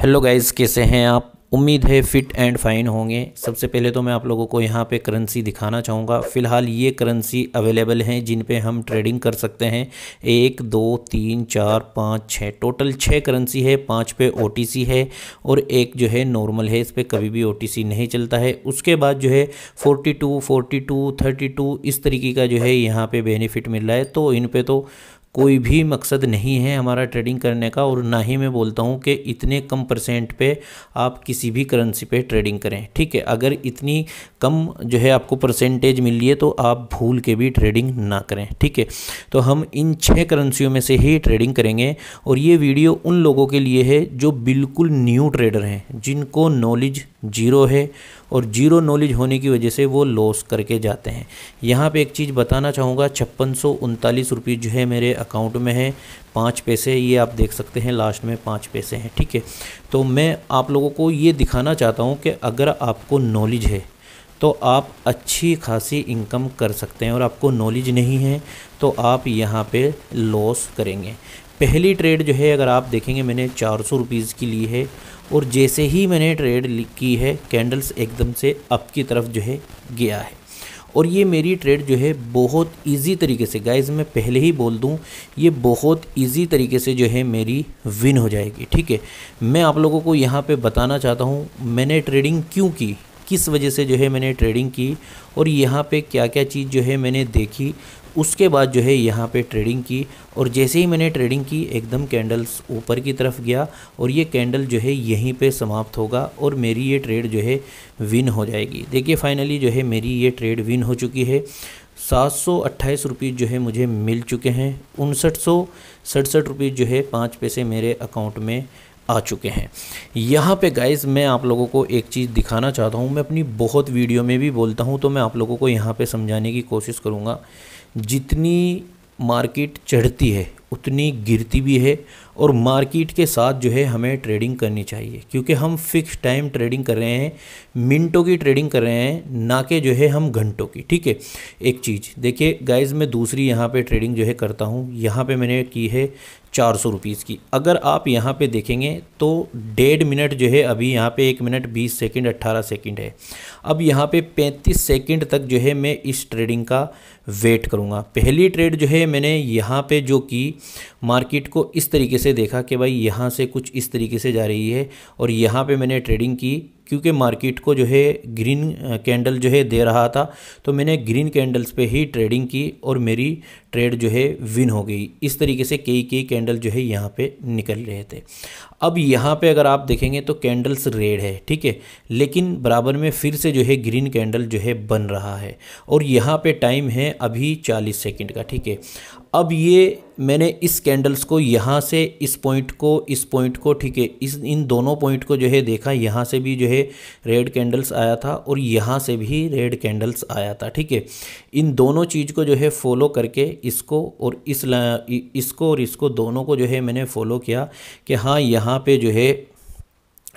hello guys कैसे हैं आप उम्मीद है फ़िट एंड फाइन होंगे सबसे पहले तो मैं आप लोगों को यहाँ पे करेंसी दिखाना चाहूँगा फ़िलहाल ये करेंसी अवेलेबल हैं जिन पे हम ट्रेडिंग कर सकते हैं एक दो तीन चार पाँच छः टोटल छः करेंसी है पाँच पे ओ है और एक जो है नॉर्मल है इस पर कभी भी ओ नहीं चलता है उसके बाद जो है फोर्टी टू इस तरीके का जो है यहाँ पर बेनिफिट मिल रहा है तो इन पर तो कोई भी मकसद नहीं है हमारा ट्रेडिंग करने का और ना ही मैं बोलता हूँ कि इतने कम परसेंट पे आप किसी भी करेंसी पे ट्रेडिंग करें ठीक है अगर इतनी कम जो है आपको परसेंटेज मिली है तो आप भूल के भी ट्रेडिंग ना करें ठीक है तो हम इन छः करेंसियों में से ही ट्रेडिंग करेंगे और ये वीडियो उन लोगों के लिए है जो बिल्कुल न्यू ट्रेडर हैं जिनको नॉलेज जीरो है और जीरो नॉलेज होने की वजह से वो लॉस करके जाते हैं यहाँ पे एक चीज़ बताना चाहूँगा छप्पन सौ उनतालीस रुपये जो है मेरे अकाउंट में है पाँच पैसे ये आप देख सकते हैं लास्ट में पाँच पैसे हैं ठीक है तो मैं आप लोगों को ये दिखाना चाहता हूँ कि अगर आपको नॉलेज है तो आप अच्छी खासी इनकम कर सकते हैं और आपको नॉलेज नहीं है तो आप यहाँ पे लॉस करेंगे पहली ट्रेड जो है अगर आप देखेंगे मैंने चार सौ रुपीज़ की ली है और जैसे ही मैंने ट्रेड की है कैंडल्स एकदम से अप की तरफ जो है गया है और ये मेरी ट्रेड जो है बहुत इजी तरीके से गाइज मैं पहले ही बोल दूँ ये बहुत इजी तरीके से जो है मेरी विन हो जाएगी ठीक है मैं आप लोगों को यहाँ पे बताना चाहता हूँ मैंने ट्रेडिंग क्यों की किस वजह से जो है मैंने ट्रेडिंग की और यहाँ पे क्या क्या चीज़ जो है मैंने देखी उसके बाद जो है यहाँ पे ट्रेडिंग की और जैसे ही मैंने ट्रेडिंग की एकदम कैंडल्स ऊपर की तरफ गया और ये कैंडल जो है यहीं पे समाप्त होगा और मेरी ये ट्रेड जो है विन हो जाएगी देखिए फाइनली जो है मेरी ये ट्रेड विन हो चुकी है सात सौ अट्ठाईस रुपीज़ जो है मुझे मिल चुके हैं उनसठ सौ सड़सठ रुपीज़ जो है पाँच पैसे मेरे अकाउंट में आ चुके हैं यहाँ पे गाइज मैं आप लोगों को एक चीज़ दिखाना चाहता हूँ मैं अपनी बहुत वीडियो में भी बोलता हूँ तो मैं आप लोगों को यहाँ पे समझाने की कोशिश करूँगा जितनी मार्केट चढ़ती है उतनी गिरती भी है और मार्केट के साथ जो है हमें ट्रेडिंग करनी चाहिए क्योंकि हम फिक्स टाइम ट्रेडिंग कर रहे हैं मिनटों की ट्रेडिंग कर रहे हैं ना कि जो है हम घंटों की ठीक है एक चीज़ देखिए गाइज मैं दूसरी यहाँ पे ट्रेडिंग जो है करता हूँ यहाँ पे मैंने की है चार सौ रुपीज़ की अगर आप यहाँ पे देखेंगे तो डेढ़ मिनट जो है अभी यहाँ पे एक मिनट बीस सेकंड अट्ठारह सेकंड है अब यहाँ पे पैंतीस सेकंड तक जो है मैं इस ट्रेडिंग का वेट करूँगा पहली ट्रेड जो है मैंने यहाँ पे जो की मार्केट को इस तरीके से देखा कि भाई यहाँ से कुछ इस तरीके से जा रही है और यहाँ पर मैंने ट्रेडिंग की क्योंकि मार्केट को जो है ग्रीन कैंडल जो है दे रहा था तो मैंने ग्रीन कैंडल्स पे ही ट्रेडिंग की और मेरी ट्रेड जो है विन हो गई इस तरीके से कई कई कैंडल जो है यहाँ पे निकल रहे थे अब यहाँ पे अगर आप देखेंगे तो कैंडल्स रेड है ठीक है लेकिन बराबर में फिर से जो है ग्रीन कैंडल जो है बन रहा है और यहाँ पर टाइम है अभी चालीस सेकेंड का ठीक है अब ये मैंने इस कैंडल्स को यहाँ से इस पॉइंट को इस पॉइंट को ठीक है इस इन दोनों पॉइंट को जो है देखा यहाँ से भी जो है रेड कैंडल्स आया था और यहाँ से भी रेड कैंडल्स आया था ठीक है इन दोनों चीज़ को जो है फॉलो करके इसको और इस इसको और इसको दोनों को जो है मैंने फॉलो किया कि हाँ यहाँ पर जो है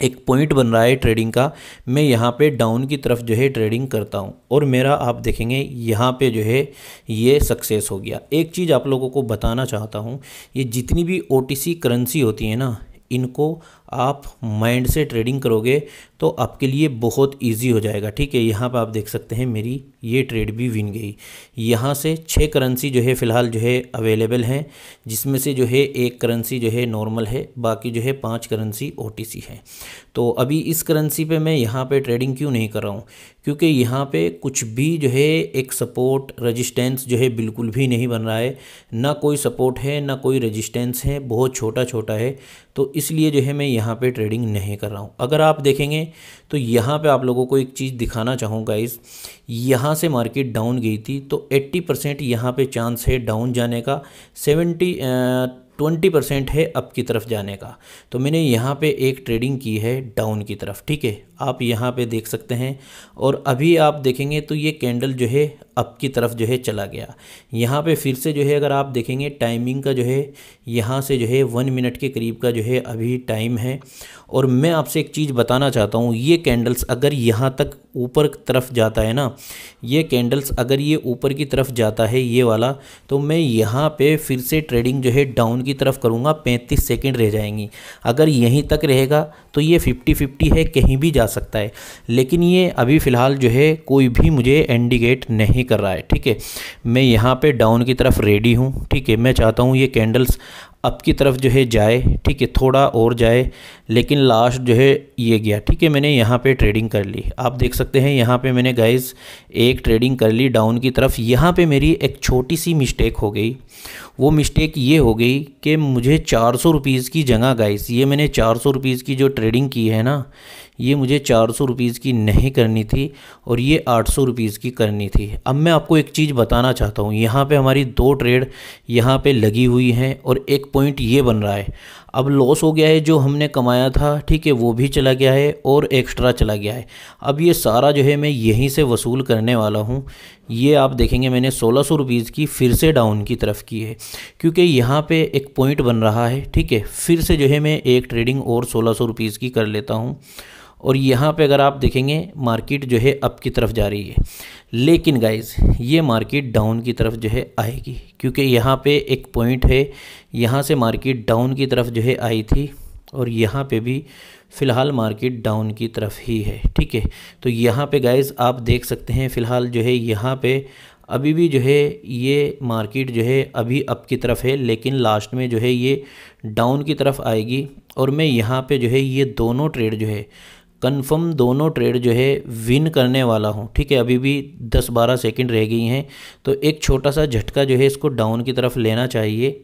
एक पॉइंट बन रहा है ट्रेडिंग का मैं यहाँ पे डाउन की तरफ जो है ट्रेडिंग करता हूँ और मेरा आप देखेंगे यहाँ पे जो है ये सक्सेस हो गया एक चीज़ आप लोगों को बताना चाहता हूँ ये जितनी भी ओ करेंसी होती है ना इनको आप माइंड से ट्रेडिंग करोगे तो आपके लिए बहुत इजी हो जाएगा ठीक है यहाँ पर आप देख सकते हैं मेरी ये ट्रेड भी विन गई यहाँ से छः करेंसी जो है फ़िलहाल जो है अवेलेबल हैं जिसमें से जो है एक करेंसी जो है नॉर्मल है बाकी जो है पाँच करेंसी ओ है तो अभी इस करेंसी पर मैं यहाँ पर ट्रेडिंग क्यों नहीं कर रहा हूँ क्योंकि यहाँ पर कुछ भी जो है एक सपोर्ट रजिस्टेंस जो है बिल्कुल भी नहीं बन रहा है ना कोई सपोर्ट है ना कोई रजिस्टेंस है बहुत छोटा छोटा है तो इसलिए जो है मैं यहाँ पे ट्रेडिंग नहीं कर रहा हूँ अगर आप देखेंगे तो यहाँ पे आप लोगों को एक चीज़ दिखाना चाहूँगा इस यहाँ से मार्केट डाउन गई थी तो 80 परसेंट यहाँ पर चांस है डाउन जाने का 70 ट्वेंटी परसेंट है अप की तरफ जाने का तो मैंने यहाँ पे एक ट्रेडिंग की है डाउन की तरफ ठीक है आप यहाँ पे देख सकते हैं और अभी आप देखेंगे तो ये कैंडल जो है अप की तरफ जो है चला गया यहाँ पे फिर से जो है अगर आप देखेंगे टाइमिंग का जो है यहाँ से जो है वन मिनट के करीब का जो है अभी टाइम है और मैं आपसे एक चीज़ बताना चाहता हूँ ये कैंडल्स अगर यहाँ तक ऊपर तरफ जाता है ना ये कैंडल्स अगर ये ऊपर की तरफ जाता है ये वाला तो मैं यहाँ पे फिर से ट्रेडिंग जो है डाउन की तरफ करूँगा पैंतीस सेकेंड रह जाएंगी अगर यहीं तक रहेगा तो ये फिफ्टी फिफ्टी है कहीं भी जा सकता है लेकिन ये अभी फ़िलहाल जो है कोई भी मुझे इंडिकेट नहीं नहीं कर रहा है ठीक है मैं यहाँ पे डाउन की तरफ रेडी हूँ ठीक है मैं चाहता हूँ ये कैंडल्स अप की तरफ जो है जाए ठीक है थोड़ा और जाए लेकिन लास्ट जो है ये गया ठीक है मैंने यहाँ पे ट्रेडिंग कर ली आप देख सकते हैं यहाँ पे मैंने गाइस एक ट्रेडिंग कर ली डाउन की तरफ यहाँ पे मेरी एक छोटी सी मिस्टेक हो गई वो मिस्टेक ये हो गई कि मुझे चार सौ रुपीज़ की जगह गाइस ये मैंने चार सौ रुपीज़ की जो ट्रेडिंग की है ना ये मुझे चार सौ रुपीज़ की नहीं करनी थी और ये आठ सौ रुपीज़ की करनी थी अब मैं आपको एक चीज़ बताना चाहता हूँ यहाँ पे हमारी दो ट्रेड यहाँ पे लगी हुई हैं और एक पॉइंट ये बन रहा है अब लॉस हो गया है जो हमने कमाया था ठीक है वो भी चला गया है और एक्स्ट्रा चला गया है अब ये सारा जो है मैं यहीं से वसूल करने वाला हूँ ये आप देखेंगे मैंने सोलह सौ रुपीज़ की फिर से डाउन की तरफ की है क्योंकि यहाँ पे एक पॉइंट बन रहा है ठीक है फिर से जो है मैं एक ट्रेडिंग और सोलह सौ रुपीज़ की कर लेता हूँ और यहाँ पे अगर आप देखेंगे मार्केट जो है अप की तरफ जा रही है लेकिन गाइज ये मार्केट डाउन की तरफ जो है आएगी क्योंकि यहाँ पे एक पॉइंट है यहाँ से मार्केट डाउन की तरफ जो है आई थी और यहाँ पे भी फ़िलहाल मार्केट डाउन की तरफ ही है ठीक है तो यहाँ पे गाइज आप देख सकते हैं फ़िलहाल जो है यहाँ पर अभी भी जो है ये मार्केट जो है अभी अप की तरफ है लेकिन लास्ट में जो है ये डाउन की तरफ आएगी और मैं यहाँ पे जो है ये दोनों ट्रेड जो है कन्फर्म दोनों ट्रेड जो है विन करने वाला हूँ ठीक है अभी भी 10-12 सेकंड रह गई हैं तो एक छोटा सा झटका जो है इसको डाउन की तरफ लेना चाहिए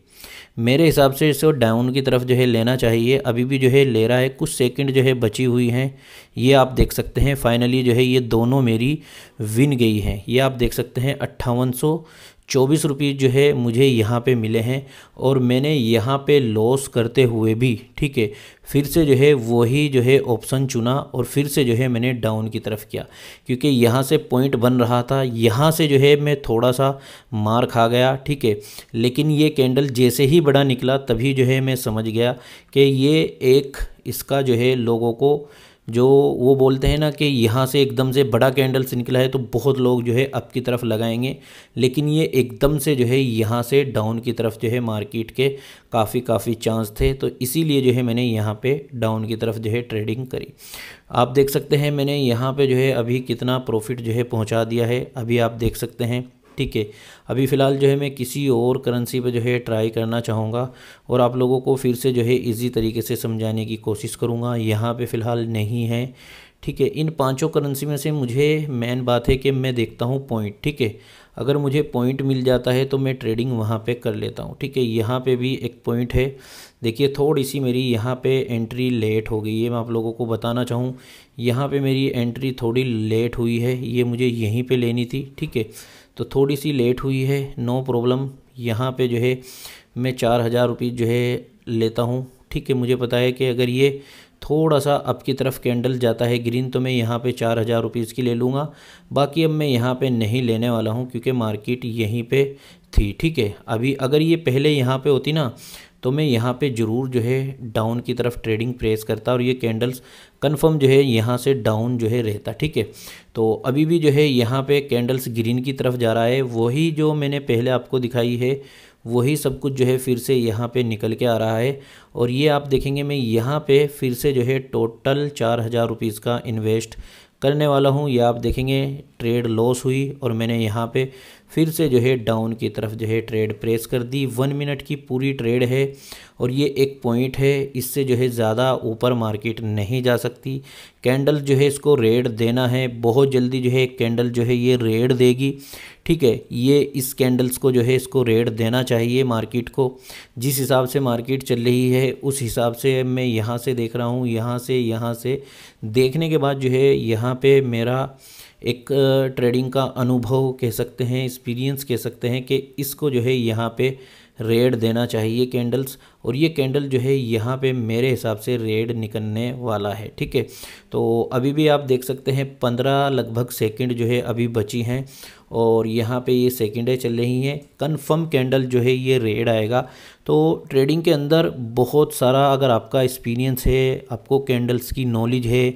मेरे हिसाब से इसको डाउन की तरफ जो है लेना चाहिए अभी भी जो है ले रहा है कुछ सेकंड जो है बची हुई हैं ये आप देख सकते हैं फाइनली जो है ये दोनों मेरी विन गई हैं ये आप देख सकते हैं अट्ठावन सौ चौबीस रुपये जो है मुझे यहाँ पे मिले हैं और मैंने यहाँ पे लॉस करते हुए भी ठीक है फिर से जो है वही जो है ऑप्शन चुना और फिर से जो है मैंने डाउन की तरफ किया क्योंकि यहाँ से पॉइंट बन रहा था यहाँ से जो है मैं थोड़ा सा मार खा गया ठीक है लेकिन ये कैंडल जैसे ही बड़ा निकला तभी जो है मैं समझ गया कि ये एक इसका जो है लोगों को जो वो बोलते हैं ना कि यहाँ से एकदम से बड़ा कैंडल्स निकला है तो बहुत लोग जो है अप की तरफ लगाएंगे लेकिन ये एकदम से जो है यहाँ से डाउन की तरफ जो है मार्केट के काफ़ी काफ़ी चांस थे तो इसीलिए जो है मैंने यहाँ पे डाउन की तरफ जो है ट्रेडिंग करी आप देख सकते हैं मैंने यहाँ पे जो है अभी कितना प्रॉफिट जो है पहुँचा दिया है अभी आप देख सकते हैं ठीक है अभी फ़िलहाल जो है मैं किसी और करेंसी पे जो है ट्राई करना चाहूँगा और आप लोगों को फिर से जो है इजी तरीके से समझाने की कोशिश करूँगा यहाँ पे फ़िलहाल नहीं है ठीक है इन पांचों करेंसी में से मुझे मेन बात है कि मैं देखता हूँ पॉइंट ठीक है अगर मुझे पॉइंट मिल जाता है तो मैं ट्रेडिंग वहाँ पर कर लेता हूँ ठीक है यहाँ पर भी एक पॉइंट है देखिए थोड़ी सी मेरी यहाँ पे एंट्री लेट हो गई है मैं आप लोगों को बताना चाहूँ यहाँ पे मेरी एंट्री थोड़ी लेट हुई है ये मुझे यहीं पे लेनी थी ठीक है तो थोड़ी सी लेट हुई है नो प्रॉब्लम यहाँ पे जो है मैं चार हज़ार रुपीज़ जो है लेता हूँ ठीक है मुझे पता है कि अगर ये थोड़ा सा अप की तरफ कैंडल जाता है ग्रीन तो मैं यहाँ पे चार हज़ार रुपीज़ की ले लूँगा बाकी अब मैं यहाँ पे नहीं लेने वाला हूँ क्योंकि मार्केट यहीं पे थी ठीक है अभी अगर ये पहले यहाँ पे होती ना तो मैं यहाँ पे ज़रूर जो है डाउन की तरफ ट्रेडिंग प्रेस करता और ये कैंडल्स कन्फर्म जो है यहाँ से डाउन जो है रहता ठीक है तो अभी भी जो है यहाँ पे कैंडल्स ग्रीन की तरफ जा रहा है वही जो मैंने पहले आपको दिखाई है वही सब कुछ जो है फिर से यहाँ पे निकल के आ रहा है और ये आप देखेंगे मैं यहाँ पर फिर से जो है टोटल चार हज़ार रुपीज़ का इन्वेस्ट करने वाला हूँ ये आप देखेंगे ट्रेड लॉस हुई और मैंने यहाँ पर फिर से जो है डाउन की तरफ जो है ट्रेड प्रेस कर दी वन मिनट की पूरी ट्रेड है और ये एक पॉइंट है इससे जो है ज़्यादा ऊपर मार्केट नहीं जा सकती कैंडल जो है इसको रेड देना है बहुत जल्दी जो है कैंडल जो है ये रेड देगी ठीक है ये इस कैंडल्स को जो है इसको रेड देना चाहिए मार्केट को जिस हिसाब से मार्केट चल रही है उस हिसाब से मैं यहाँ से देख रहा हूँ यहाँ से यहाँ से देखने के बाद जो है यहाँ पर मेरा एक ट्रेडिंग का अनुभव कह सकते हैं एक्सपीरियंस कह सकते हैं कि इसको जो है यहाँ पे रेड देना चाहिए कैंडल्स और ये कैंडल जो है यहाँ पे मेरे हिसाब से रेड निकलने वाला है ठीक है तो अभी भी आप देख सकते हैं पंद्रह लगभग सेकंड जो है अभी बची हैं और यहाँ पे ये सेकंडें चल रही हैं कन्फर्म कैंडल जो है ये रेड आएगा तो ट्रेडिंग के अंदर बहुत सारा अगर आपका एक्सपीरियंस है आपको कैंडल्स की नॉलेज है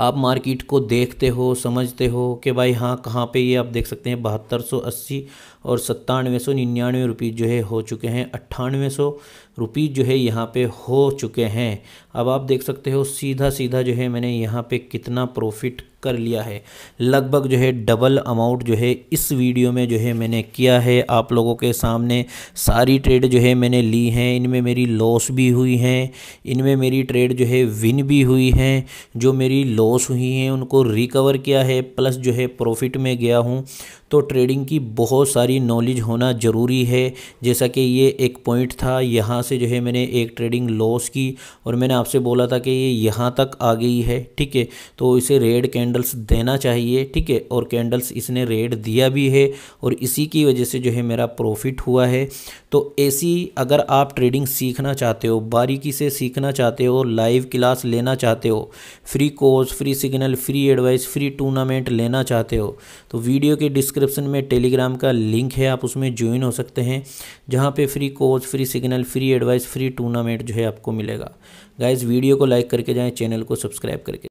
आप मार्केट को देखते हो समझते हो कि भाई हाँ कहाँ पे ये आप देख सकते हैं बहत्तर सौ अस्सी और सत्तानवे सौ निन्यानवे रुपीज़ जो है हो चुके हैं अट्ठानवे सौ रुपीज़ जो है यहाँ पे हो चुके हैं अब आप देख सकते हो सीधा सीधा जो है मैंने यहाँ पे कितना प्रॉफिट कर लिया है लगभग जो है डबल अमाउंट जो है इस वीडियो में जो है मैंने किया है आप लोगों के सामने सारी ट्रेड जो है मैंने ली हैं इनमें मेरी लॉस भी हुई हैं इनमें मेरी ट्रेड जो है विन भी हुई हैं जो मेरी लॉस हुई हैं उनको रिकवर किया है प्लस जो है प्रॉफिट में गया हूँ तो ट्रेडिंग की बहुत सारी सारी नॉलेज होना ज़रूरी है जैसा कि ये एक पॉइंट था यहाँ से जो है मैंने एक ट्रेडिंग लॉस की और मैंने आपसे बोला था कि ये यहाँ तक आ गई है ठीक है तो इसे रेड कैंडल्स देना चाहिए ठीक है और कैंडल्स इसने रेड दिया भी है और इसी की वजह से जो है मेरा प्रॉफिट हुआ है तो ऐसी अगर आप ट्रेडिंग सीखना चाहते हो बारीकी से सीखना चाहते हो लाइव क्लास लेना चाहते हो free course free signal free advice free tournament लेना चाहते हो तो वीडियो के डिस्क्रिप्शन में टेलीग्राम का लिंक लिंक है आप उसमें ज्वाइन हो सकते हैं जहाँ पे free coach free signal free advice free tournament जो है आपको मिलेगा गाइज़ वीडियो को लाइक करके जाएँ चैनल को सब्सक्राइब करके